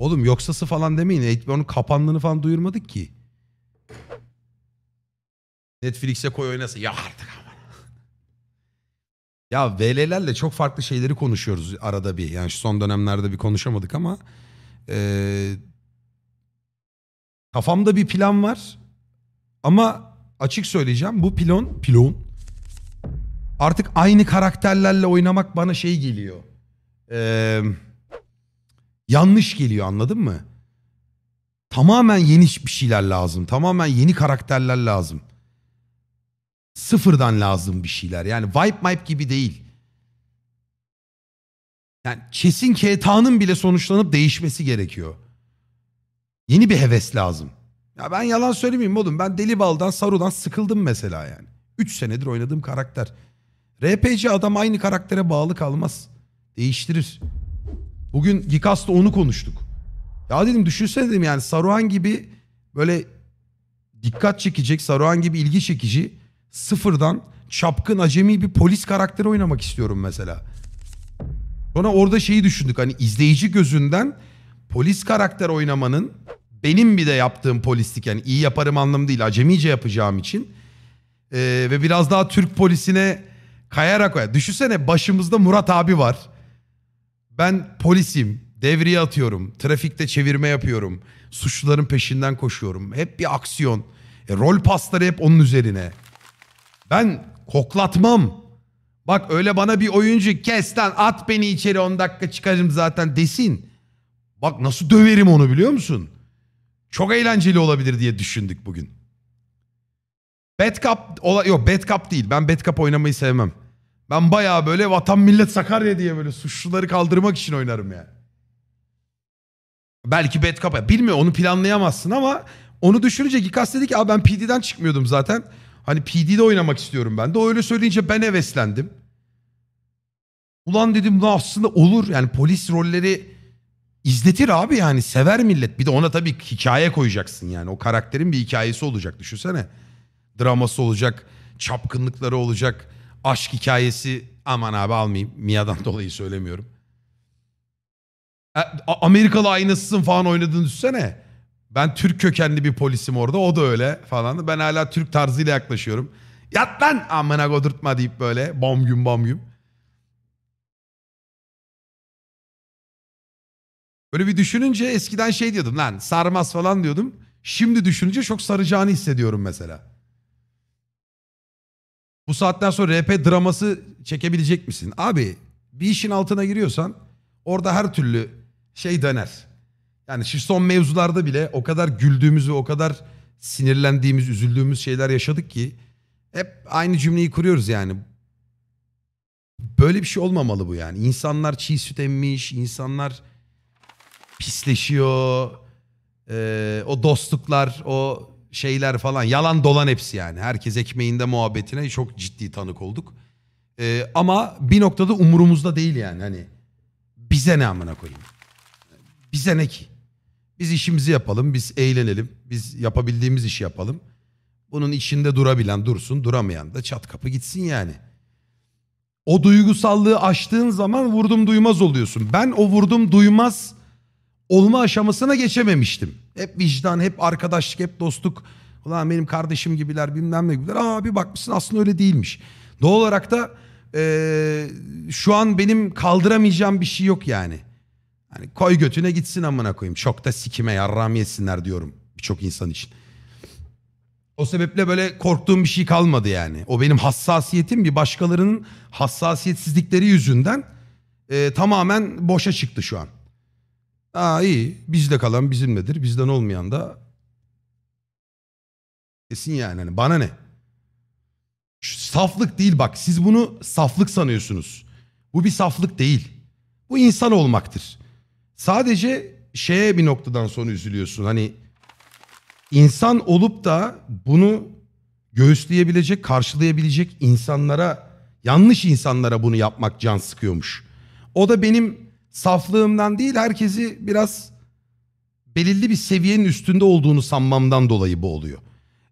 Oğlum yoksası falan demeyin. Onun kapandığını falan duyurmadık ki. Netflix'e koy oynasın. Ya artık ama. ya VL'lerle çok farklı şeyleri konuşuyoruz arada bir. Yani şu son dönemlerde bir konuşamadık ama. Ee, kafamda bir plan var. Ama açık söyleyeceğim bu pilon, pilon artık aynı karakterlerle oynamak bana şey geliyor. Eee Yanlış geliyor anladın mı? Tamamen yeni bir şeyler lazım. Tamamen yeni karakterler lazım. Sıfırdan lazım bir şeyler. Yani wipe wipe gibi değil. Yani Chess'in KTA'nın bile sonuçlanıp değişmesi gerekiyor. Yeni bir heves lazım. Ya ben yalan söylemeyeyim oğlum. Ben Deli Bal'dan, Saru'dan sıkıldım mesela yani. 3 senedir oynadığım karakter. RPG adam aynı karaktere bağlı kalmaz. Değiştirir. Bugün Gikas'ta onu konuştuk. Ya dedim düşünsene dedim yani Saruhan gibi böyle dikkat çekecek, Saruhan gibi ilgi çekici sıfırdan çapkın acemi bir polis karakteri oynamak istiyorum mesela. Sonra orada şeyi düşündük hani izleyici gözünden polis karakter oynamanın benim bir de yaptığım polislik yani iyi yaparım anlamı değil acemice yapacağım için ee, ve biraz daha Türk polisine kayarak düşünsene başımızda Murat abi var. Ben polisim, devriye atıyorum, trafikte çevirme yapıyorum, suçluların peşinden koşuyorum. Hep bir aksiyon. E, rol pasları hep onun üzerine. Ben koklatmam. Bak öyle bana bir oyuncu kes lan at beni içeri 10 dakika çıkarım zaten desin. Bak nasıl döverim onu biliyor musun? Çok eğlenceli olabilir diye düşündük bugün. Bad Cup, ola, yok Bad Cup değil. Ben Bad Cup oynamayı sevmem. Ben baya böyle vatan millet Sakarya diye böyle suçluları kaldırmak için oynarım yani. Belki bad cop. Bilmiyor onu planlayamazsın ama onu düşününce Gikas dedi ki Abi ben PD'den çıkmıyordum zaten. Hani PD'de oynamak istiyorum ben de. O öyle söyleyince ben heveslendim. Ulan dedim da aslında olur yani polis rolleri izletir abi yani sever millet. Bir de ona tabii hikaye koyacaksın yani o karakterin bir hikayesi olacak düşünsene. Draması olacak, çapkınlıkları olacak aşk hikayesi aman abi almayayım. Mia'dan dolayı söylemiyorum. E, A- Amerikalı aynasısın falan oynadığını düşünsene. Ben Türk kökenli bir polisim orada. O da öyle falan. Ben hala Türk tarzıyla yaklaşıyorum. Yat lan amına kodurtma deyip böyle bom güm bom güm. Böyle bir düşününce eskiden şey diyordum lan sarmaz falan diyordum. Şimdi düşününce çok saracağını hissediyorum mesela. Bu saatten sonra RP draması çekebilecek misin? Abi bir işin altına giriyorsan orada her türlü şey döner. Yani şu son mevzularda bile o kadar güldüğümüz ve o kadar sinirlendiğimiz, üzüldüğümüz şeyler yaşadık ki hep aynı cümleyi kuruyoruz yani. Böyle bir şey olmamalı bu yani. İnsanlar çiğ süt emmiş, insanlar pisleşiyor. Ee, o dostluklar, o şeyler falan yalan dolan hepsi yani. Herkes ekmeğinde muhabbetine çok ciddi tanık olduk. Ee, ama bir noktada umurumuzda değil yani hani bize ne amına koyayım. Bize ne ki? Biz işimizi yapalım, biz eğlenelim, biz yapabildiğimiz işi yapalım. Bunun içinde durabilen dursun, duramayan da çat kapı gitsin yani. O duygusallığı açtığın zaman vurdum duymaz oluyorsun. Ben o vurdum duymaz olma aşamasına geçememiştim. Hep vicdan, hep arkadaşlık, hep dostluk. Ulan benim kardeşim gibiler bilmem ne gibiler. Aa bir bakmışsın aslında öyle değilmiş. Doğal olarak da ee, şu an benim kaldıramayacağım bir şey yok yani. Hani koy götüne gitsin amına koyayım. Çok da sikime yarram yesinler diyorum birçok insan için. O sebeple böyle korktuğum bir şey kalmadı yani. O benim hassasiyetim bir başkalarının hassasiyetsizlikleri yüzünden e, tamamen boşa çıktı şu an. Aa iyi bizde kalan bizimledir bizden olmayan da kesin yani hani bana ne? Şu saflık değil bak siz bunu saflık sanıyorsunuz. Bu bir saflık değil. Bu insan olmaktır. Sadece şeye bir noktadan sonra üzülüyorsun. Hani insan olup da bunu göğüsleyebilecek, karşılayabilecek insanlara, yanlış insanlara bunu yapmak can sıkıyormuş. O da benim saflığımdan değil herkesi biraz belirli bir seviyenin üstünde olduğunu sanmamdan dolayı bu oluyor.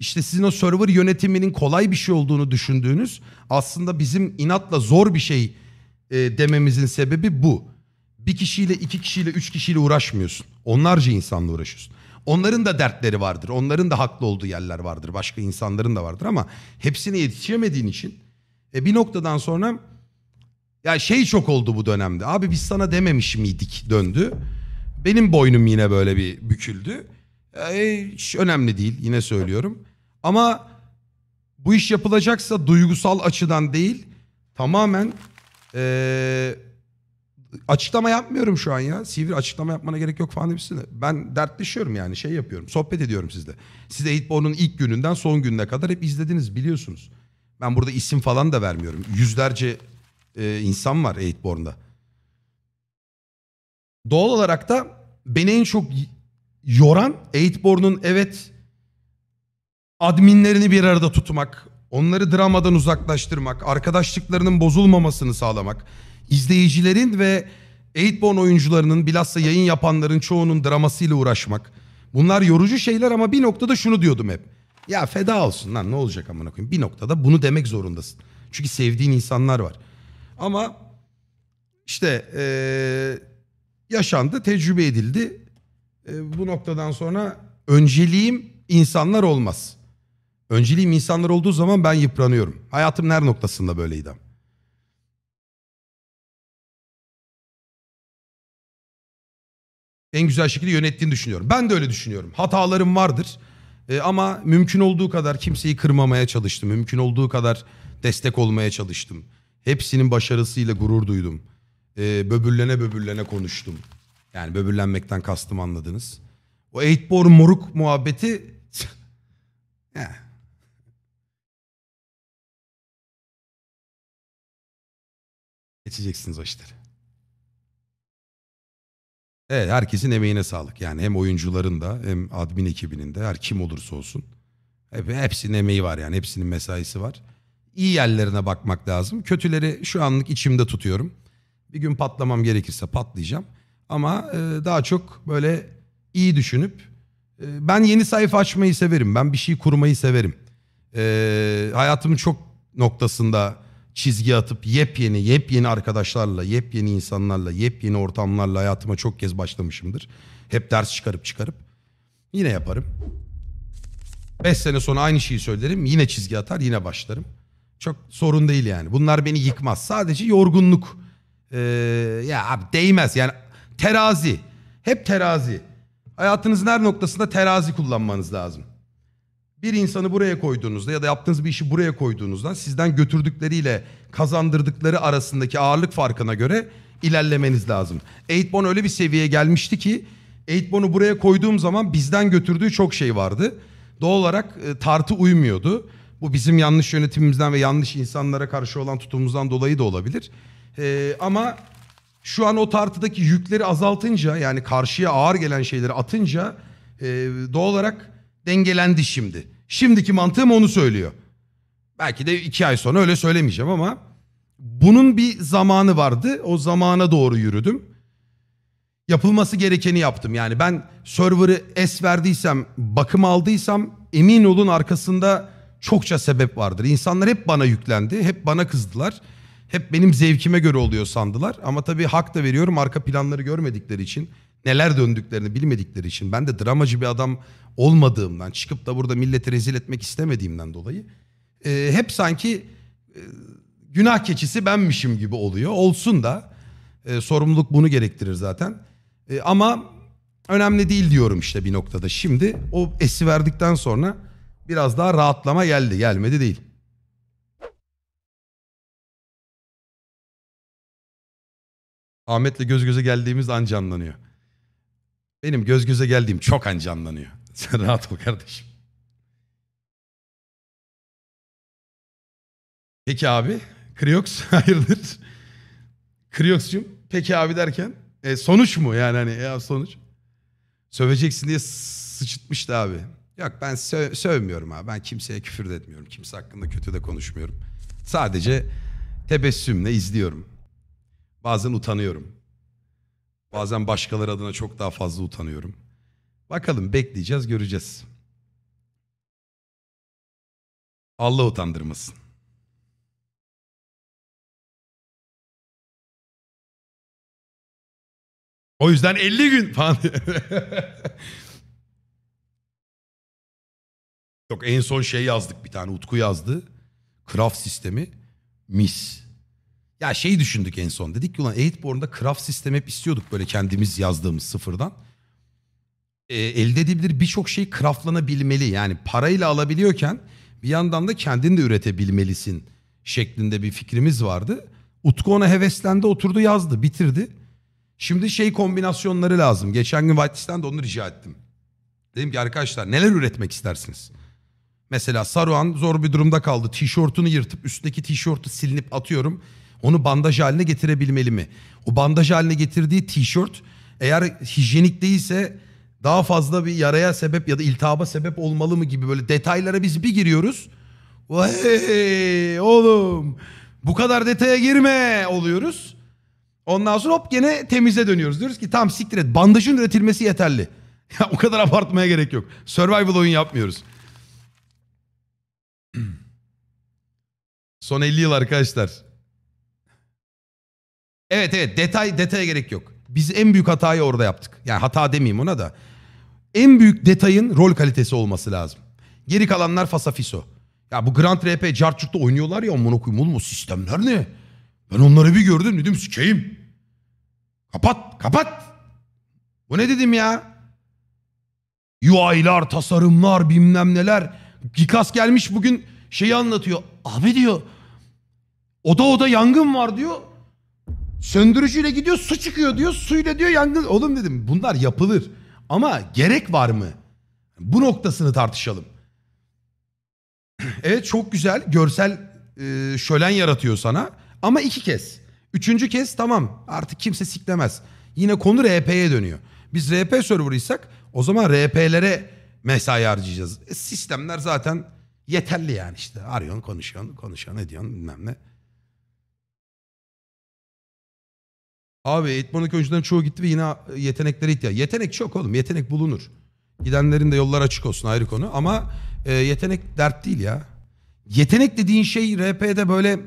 İşte sizin o server yönetiminin kolay bir şey olduğunu düşündüğünüz aslında bizim inatla zor bir şey e, dememizin sebebi bu. Bir kişiyle, iki kişiyle, üç kişiyle uğraşmıyorsun. Onlarca insanla uğraşıyorsun. Onların da dertleri vardır. Onların da haklı olduğu yerler vardır. Başka insanların da vardır ama hepsine yetişemediğin için e, bir noktadan sonra ya şey çok oldu bu dönemde. Abi biz sana dememiş miydik döndü. Benim boynum yine böyle bir büküldü. Ee, hiç önemli değil yine söylüyorum. Ama bu iş yapılacaksa duygusal açıdan değil tamamen ee, açıklama yapmıyorum şu an ya. Sivir açıklama yapmana gerek yok falan hepsini. Ben dertleşiyorum yani şey yapıyorum. Sohbet ediyorum sizle. Siz Eightborn'un ilk gününden son gününe kadar hep izlediniz biliyorsunuz. Ben burada isim falan da vermiyorum. Yüzlerce e, insan var Eightborn'da. Doğal olarak da beni en çok yoran Eightborn'un evet adminlerini bir arada tutmak, onları dramadan uzaklaştırmak, arkadaşlıklarının bozulmamasını sağlamak, izleyicilerin ve Eightborn oyuncularının bilhassa yayın yapanların çoğunun dramasıyla uğraşmak. Bunlar yorucu şeyler ama bir noktada şunu diyordum hep. Ya feda olsun lan ne olacak amına koyayım. Bir noktada bunu demek zorundasın. Çünkü sevdiğin insanlar var. Ama işte e, yaşandı, tecrübe edildi. E, bu noktadan sonra önceliğim insanlar olmaz. Önceliğim insanlar olduğu zaman ben yıpranıyorum. Hayatım her noktasında böyleydi. En güzel şekilde yönettiğini düşünüyorum. Ben de öyle düşünüyorum. Hatalarım vardır. E, ama mümkün olduğu kadar kimseyi kırmamaya çalıştım. Mümkün olduğu kadar destek olmaya çalıştım. Hepsinin başarısıyla gurur duydum. Ee, böbürlene böbürlene konuştum. Yani böbürlenmekten kastım anladınız. O 8 moruk muhabbeti... Geçeceksiniz o işleri. Evet herkesin emeğine sağlık. Yani hem oyuncuların da hem admin ekibinin de her kim olursa olsun. Hep, hepsinin emeği var yani hepsinin mesaisi var iyi yerlerine bakmak lazım. Kötüleri şu anlık içimde tutuyorum. Bir gün patlamam gerekirse patlayacağım. Ama e, daha çok böyle iyi düşünüp e, ben yeni sayfa açmayı severim. Ben bir şey kurmayı severim. E, hayatımın çok noktasında çizgi atıp yepyeni yepyeni arkadaşlarla, yepyeni insanlarla, yepyeni ortamlarla hayatıma çok kez başlamışımdır. Hep ders çıkarıp çıkarıp yine yaparım. 5 sene sonra aynı şeyi söylerim. Yine çizgi atar, yine başlarım. Çok sorun değil yani. Bunlar beni yıkmaz. Sadece yorgunluk. Ee, ya abi değmez yani. Terazi. Hep terazi. Hayatınızın her noktasında terazi kullanmanız lazım. Bir insanı buraya koyduğunuzda ya da yaptığınız bir işi buraya koyduğunuzda sizden götürdükleriyle kazandırdıkları arasındaki ağırlık farkına göre ilerlemeniz lazım. 8 öyle bir seviyeye gelmişti ki 8 buraya koyduğum zaman bizden götürdüğü çok şey vardı. Doğal olarak e, tartı uymuyordu. Bu bizim yanlış yönetimimizden ve yanlış insanlara karşı olan tutumumuzdan dolayı da olabilir. Ee, ama şu an o tartıdaki yükleri azaltınca yani karşıya ağır gelen şeyleri atınca e, doğal olarak dengelendi şimdi. Şimdiki mantığım onu söylüyor. Belki de iki ay sonra öyle söylemeyeceğim ama bunun bir zamanı vardı. O zamana doğru yürüdüm. Yapılması gerekeni yaptım. Yani ben server'ı es verdiysem, bakım aldıysam emin olun arkasında çokça sebep vardır. İnsanlar hep bana yüklendi, hep bana kızdılar. Hep benim zevkime göre oluyor sandılar. Ama tabii hak da veriyorum arka planları görmedikleri için, neler döndüklerini bilmedikleri için. Ben de dramacı bir adam olmadığımdan, çıkıp da burada milleti rezil etmek istemediğimden dolayı. E, hep sanki e, günah keçisi benmişim gibi oluyor. Olsun da e, sorumluluk bunu gerektirir zaten. E, ama önemli değil diyorum işte bir noktada. Şimdi o esi verdikten sonra Biraz daha rahatlama geldi. Gelmedi değil. Ahmet'le göz göze geldiğimiz an canlanıyor. Benim göz göze geldiğim çok an canlanıyor. Sen rahat ol kardeşim. Peki abi. Kriox hayırdır? Kriox'cum peki abi derken e, sonuç mu yani hani ya e, sonuç? Söveceksin diye sıçıtmıştı abi. Yok ben sö- sövmüyorum abi. Ben kimseye küfür de etmiyorum. Kimse hakkında kötü de konuşmuyorum. Sadece tebessümle izliyorum. Bazen utanıyorum. Bazen başkaları adına çok daha fazla utanıyorum. Bakalım bekleyeceğiz göreceğiz. Allah utandırmasın. O yüzden 50 gün falan. Yok en son şey yazdık bir tane Utku yazdı. Craft sistemi mis. Ya şey düşündük en son. Dedik ki ulan Eightborn'da craft sistemi hep istiyorduk böyle kendimiz yazdığımız sıfırdan. E, elde edilebilir birçok şey craftlanabilmeli. Yani parayla alabiliyorken bir yandan da kendin de üretebilmelisin şeklinde bir fikrimiz vardı. Utku ona heveslendi oturdu yazdı bitirdi. Şimdi şey kombinasyonları lazım. Geçen gün Whitelist'ten de onu rica ettim. Dedim ki arkadaşlar neler üretmek istersiniz? Mesela Saruhan zor bir durumda kaldı. Tişörtünü yırtıp üstteki tişörtü silinip atıyorum. Onu bandaj haline getirebilmeli mi? O bandaj haline getirdiği tişört eğer hijyenik değilse daha fazla bir yaraya sebep ya da iltihaba sebep olmalı mı gibi böyle detaylara biz bir giriyoruz. Vay oğlum bu kadar detaya girme oluyoruz. Ondan sonra hop gene temize dönüyoruz. Diyoruz ki tam siktir et bandajın üretilmesi yeterli. Ya o kadar abartmaya gerek yok. Survival oyun yapmıyoruz. Son 50 yıl arkadaşlar. Evet evet detay detaya gerek yok. Biz en büyük hatayı orada yaptık. Yani hata demeyeyim ona da. En büyük detayın rol kalitesi olması lazım. Geri kalanlar fasafiso. Ya bu Grand RP Carçuk'ta oynuyorlar ya amına koyayım oğlum o sistemler ne? Ben onları bir gördüm dedim sikeyim. Kapat kapat. Bu ne dedim ya? UI'lar, tasarımlar, bilmem neler. Gikas gelmiş bugün şeyi anlatıyor. Abi diyor oda oda yangın var diyor. Söndürücüyle gidiyor su çıkıyor diyor. Suyla diyor yangın. Oğlum dedim bunlar yapılır. Ama gerek var mı? Bu noktasını tartışalım. evet çok güzel görsel e, şölen yaratıyor sana. Ama iki kez. Üçüncü kez tamam artık kimse siklemez. Yine konu RP'ye dönüyor. Biz RP server'ıysak o zaman RP'lere mesai harcayacağız. E, sistemler zaten yeterli yani işte. Arıyorsun, konuşuyorsun, konuşuyorsun, ediyorsun bilmem ne. Abi eğitmenlik oyuncuların çoğu gitti ve yine e, yeteneklere ihtiyaç. Yetenek çok oğlum. Yetenek bulunur. Gidenlerin de yollar açık olsun ayrı konu. Ama e, yetenek dert değil ya. Yetenek dediğin şey RP'de böyle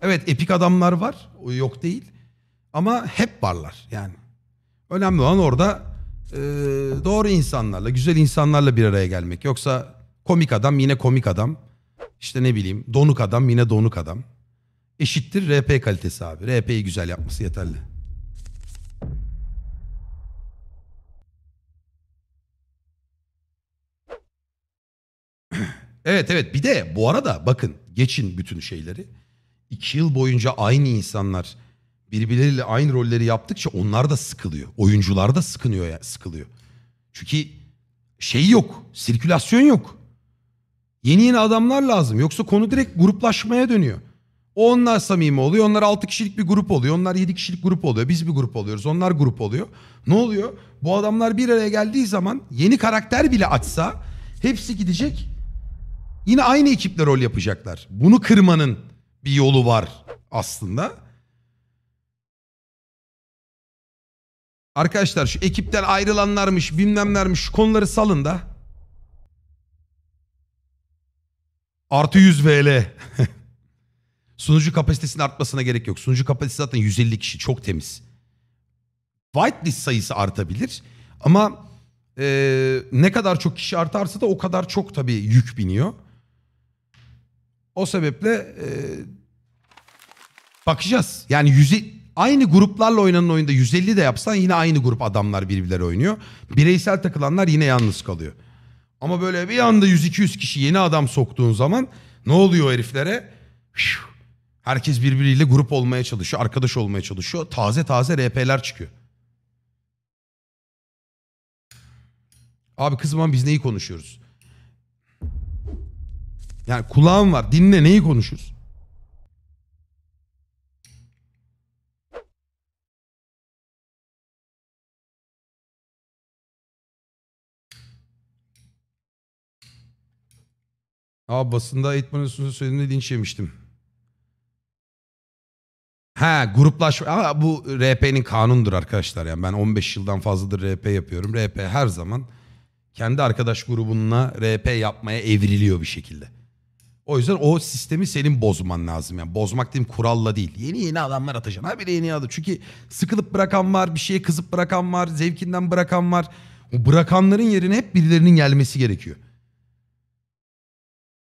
evet epik adamlar var. O yok değil. Ama hep varlar yani. Önemli olan orada e, doğru insanlarla, güzel insanlarla bir araya gelmek. Yoksa komik adam yine komik adam. İşte ne bileyim donuk adam yine donuk adam. Eşittir RP kalitesi abi. RP'yi güzel yapması yeterli. evet evet bir de bu arada bakın geçin bütün şeyleri. İki yıl boyunca aynı insanlar birbirleriyle aynı rolleri yaptıkça onlar da sıkılıyor. Oyuncular da sıkınıyor ya, sıkılıyor. Çünkü şey yok, sirkülasyon yok. Yeni yeni adamlar lazım. Yoksa konu direkt gruplaşmaya dönüyor. onlar samimi oluyor. Onlar 6 kişilik bir grup oluyor. Onlar 7 kişilik grup oluyor. Biz bir grup oluyoruz. Onlar grup oluyor. Ne oluyor? Bu adamlar bir araya geldiği zaman yeni karakter bile açsa hepsi gidecek. Yine aynı ekiple rol yapacaklar. Bunu kırmanın bir yolu var aslında. Arkadaşlar şu ekipten ayrılanlarmış bilmemlermiş şu konuları salın da. Artı 100 VL. Sunucu kapasitesinin artmasına gerek yok. Sunucu kapasitesi zaten 150 kişi çok temiz. Whitelist sayısı artabilir ama e, ne kadar çok kişi artarsa da o kadar çok tabii yük biniyor. O sebeple e, bakacağız. Yani 150 Aynı gruplarla oynanan oyunda 150 de yapsan yine aynı grup adamlar birbirleri oynuyor. Bireysel takılanlar yine yalnız kalıyor. Ama böyle bir anda 100-200 kişi yeni adam soktuğun zaman ne oluyor heriflere? Herkes birbiriyle grup olmaya çalışıyor, arkadaş olmaya çalışıyor. Taze taze RP'ler çıkıyor. Abi kızman biz neyi konuşuyoruz? Yani kulağım var dinle neyi konuşuyoruz? Aa basında Eğitmen Üstü'nü söylediğinde linç yemiştim. Ha gruplaşma Aa, bu RP'nin kanundur arkadaşlar yani ben 15 yıldan fazladır RP yapıyorum. RP her zaman kendi arkadaş grubunla RP yapmaya evriliyor bir şekilde. O yüzden o sistemi senin bozman lazım. Yani bozmak diyeyim kuralla değil. Yeni yeni adamlar atacaksın. Ha bir yeni adı. Çünkü sıkılıp bırakan var, bir şeye kızıp bırakan var, zevkinden bırakan var. O bırakanların yerine hep birilerinin gelmesi gerekiyor.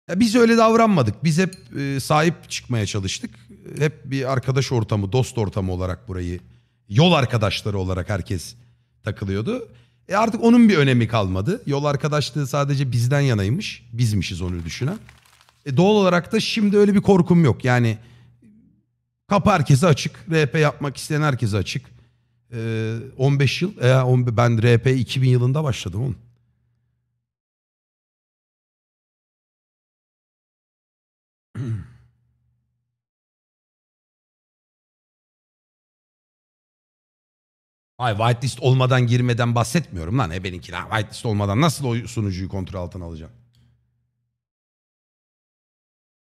Ya biz öyle davranmadık. Biz hep e, sahip çıkmaya çalıştık. Hep bir arkadaş ortamı, dost ortamı olarak burayı, yol arkadaşları olarak herkes takılıyordu. E artık onun bir önemi kalmadı. Yol arkadaşlığı sadece bizden yanaymış. Bizmişiz onu düşünen. E doğal olarak da şimdi öyle bir korkum yok. Yani kapı herkese açık. RP yapmak isteyen herkese açık. E, 15 yıl, e, on, ben RP 2000 yılında başladım oğlum. Ay whitelist olmadan girmeden bahsetmiyorum lan. E benimki lan whitelist olmadan nasıl o sunucuyu kontrol altına alacağım?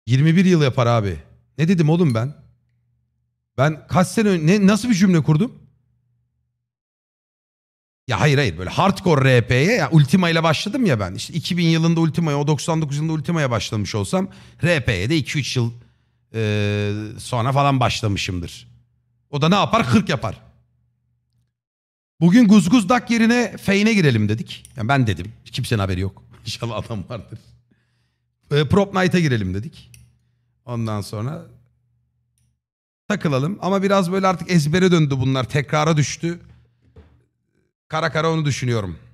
21 yıl yapar abi. Ne dedim oğlum ben? Ben kaç sene ne nasıl bir cümle kurdum? Ya hayır hayır böyle hardcore RP'ye ya Ultima ile başladım ya ben. İşte 2000 yılında Ultima'ya o 99 yılında Ultima'ya başlamış olsam RP'ye de 2-3 yıl e, sonra falan başlamışımdır. O da ne yapar? 40 yapar. Bugün guzguz dak yerine feyne girelim dedik. Yani ben dedim. Kimsenin haberi yok. İnşallah adam vardır. E, Prop Night'a girelim dedik. Ondan sonra takılalım. Ama biraz böyle artık ezbere döndü bunlar. Tekrara düştü. Kara kara onu düşünüyorum.